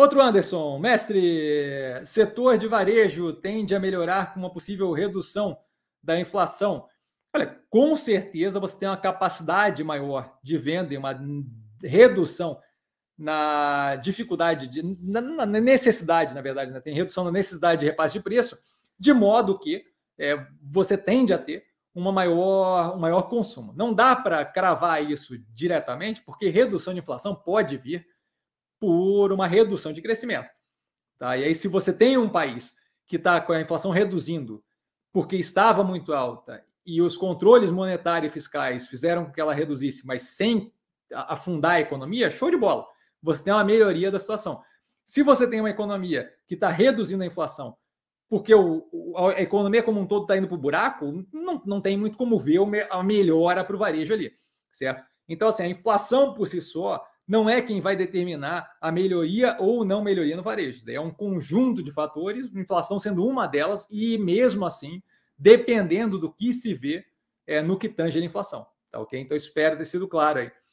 Outro Anderson, mestre, setor de varejo tende a melhorar com uma possível redução da inflação. Olha, com certeza você tem uma capacidade maior de venda e uma redução na dificuldade, de, na, necessidade, na verdade, né? tem redução na necessidade de repasse de preço, de modo que é, você tende a ter uma maior, um maior consumo. Não dá para cravar isso diretamente, porque redução de inflação pode vir por uma redução de crescimento. Tá? E aí, se você tem um país que está com a inflação reduzindo porque estava muito alta e os controles monetários e fiscais fizeram com que ela reduzisse, mas sem afundar a economia, show de bola. Você tem uma melhoria da situação. Se você tem uma economia que está reduzindo a inflação, porque o, a economia como um todo está indo para o buraco, não, não tem muito como ver a melhora para o varejo ali, certo? Então, assim, a inflação por si só não é quem vai determinar a melhoria ou não melhoria no varejo. É um conjunto de fatores, inflação sendo uma delas, e mesmo assim, dependendo do que se vê é, no que tange a inflação. Tá ok? Então, espero ter sido claro aí.